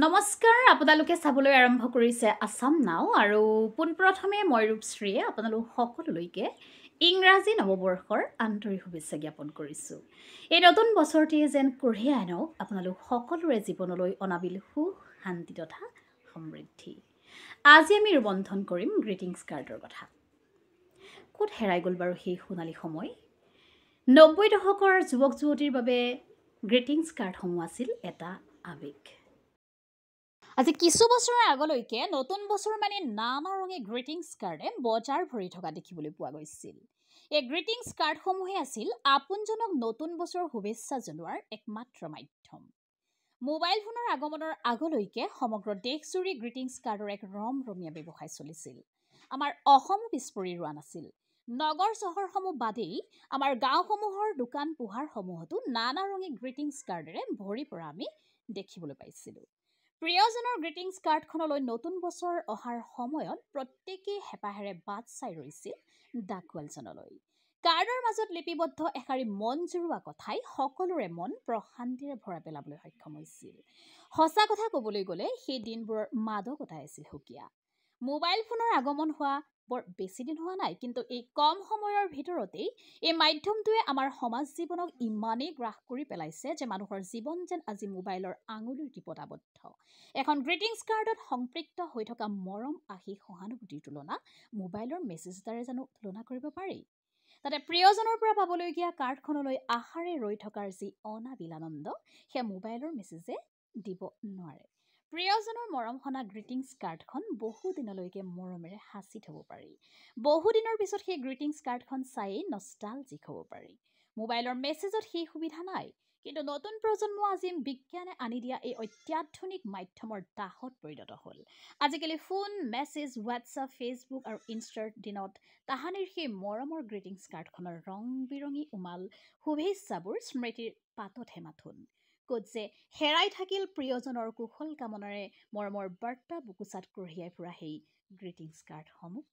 নমস্কাৰ আপোনালোকে চাবলৈ আৰম্ভ কৰিছে আছাম নাও আৰু পোনপ্ৰথমে মই ৰূপশ্ৰীয়ে আপোনালোক সকলোলৈকে ইংৰাজী নৱবৰ্ষৰ আন্তৰিক শুভেচ্ছা জ্ঞাপন কৰিছোঁ এই নতুন বছৰটিয়ে যেন কঢ়িয়াই আনক আপোনালোক সকলোৰে জীৱনলৈ অনাবিল সুখ শান্তি তথা সমৃদ্ধি আজি আমি ৰোবন্ধন কৰিম গ্ৰীটিংছ কাৰ্ডৰ কথা ক'ত হেৰাই গ'ল বাৰু সেই সোণালী সময় নব্বৈ দশকৰ যুৱক যুৱতীৰ বাবে গ্ৰীটিংছ কাৰ্ডসমূহ আছিল এটা আৱেগ আজি কিছু বছৰৰ আগলৈকে নতুন বছৰ মানে নানা ৰঙে গ্ৰীটিংছ কাৰ্ডে বজাৰ ভৰি থকা দেখিবলৈ পোৱা গৈছিল এই গ্ৰীটিংছ কাৰ্ডসমূহে আছিল আপোনজনক নতুন বছৰৰ শুভেচ্ছা জনোৱাৰ একমাত্ৰ মাধ্যম মোবাইল ফোনৰ আগমনৰ আগলৈকে সমগ্ৰ দেশজুৰি গ্ৰীটিংছ কাৰ্ডৰ এক ৰম ৰমীয়া ব্যৱসায় চলিছিল আমাৰ অসমো পিছপৰি ৰোৱা নাছিল নগৰ চহৰসমূহ বাদেই আমাৰ গাঁওসমূহৰ দোকান পোহাৰসমূহতো নানা ৰঙী গ্ৰীটিংছ কাৰ্ডেৰে ভৰি পৰা আমি দেখিবলৈ পাইছিলোঁ প্ৰিয়জনৰ গ্ৰীটিংছ কাৰ্ডখনলৈ নতুন বছৰ অহাৰ সময়ত প্ৰত্যেকেই হেঁপাহেৰে বাট চাই ৰৈছিল ডাকুৱেলজনলৈ কাৰ্ডৰ মাজত লিপিবদ্ধ এষাৰি মন জুৰোৱা কথাই সকলোৰে মন প্ৰশান্তিৰে ভৰাই পেলাবলৈ সক্ষম হৈছিল সঁচা কথা ক'বলৈ গ'লে সেই দিনবোৰৰ মাদকতাই আছিল সুকীয়া মোবাইল ফোনৰ আগমন হোৱা বৰ বেছিদিন হোৱা নাই কিন্তু এই কম সময়ৰ ভিতৰতেই এই মাধ্যমটোৱে আমাৰ সমাজ জীৱনক ইমানেই গ্ৰাস কৰি পেলাইছে যে মানুহৰ জীৱন যেন আজি মোবাইলৰ আঙুলিৰ দ্বীপত এখন গ্ৰিটিংছ কাৰ্ডত সম্পৃক্ত হৈ থকা মৰম আশী সহানুভূতিৰ তুলনা মোবাইলৰ মেছেজ এটাৰে জানো তুলনা কৰিব পাৰি তাতে প্ৰিয়জনৰ পৰা পাবলগীয়া কাৰ্ডখনলৈ আশাৰে ৰৈ থকাৰ যি অনাবিলানন্দ সেয়া মোবাইলৰ মেছেজে দিব নোৱাৰে প্ৰিয়জনৰ মৰম মৰমসনা গ্ৰীটিংছ কাৰ্ডখন বহুদিনলৈকে মৰমেৰে সাঁচি থ'ব পাৰি বহুদিনৰ পিছত সেই গ্ৰীটিংছ কাৰ্ডখন চায়েই নষ্টাল যি হ'ব পাৰি মোবাইলৰ মেছেজত সেই সুবিধা নাই কিন্তু নতুন প্ৰজন্ম আজি বিজ্ঞানে আনি দিয়া এই অত্যাধুনিক মাধ্যমৰ দাহত পৰিণত হ'ল আজিকালি ফোন মেছেজ হোৱাটছআপ ফেচবুক আৰু ইনষ্টাৰ দিনত তাহানিৰ সেই মৰমৰ গ্ৰীটিংছ কাৰ্ডখনৰ ৰং বিৰঙী উমাল শুভেচ্ছাবোৰ স্মৃতিৰ পাততহে মাথোন ক'ত যে হেৰাই থাকিল প্ৰিয়জনৰ কুশল কামনাৰে মৰমৰ বাৰ্তা বুকুচাত কঢ়িয়াই ফুৰা সেই গ্ৰীটিংছ কাৰ্ডসমূহ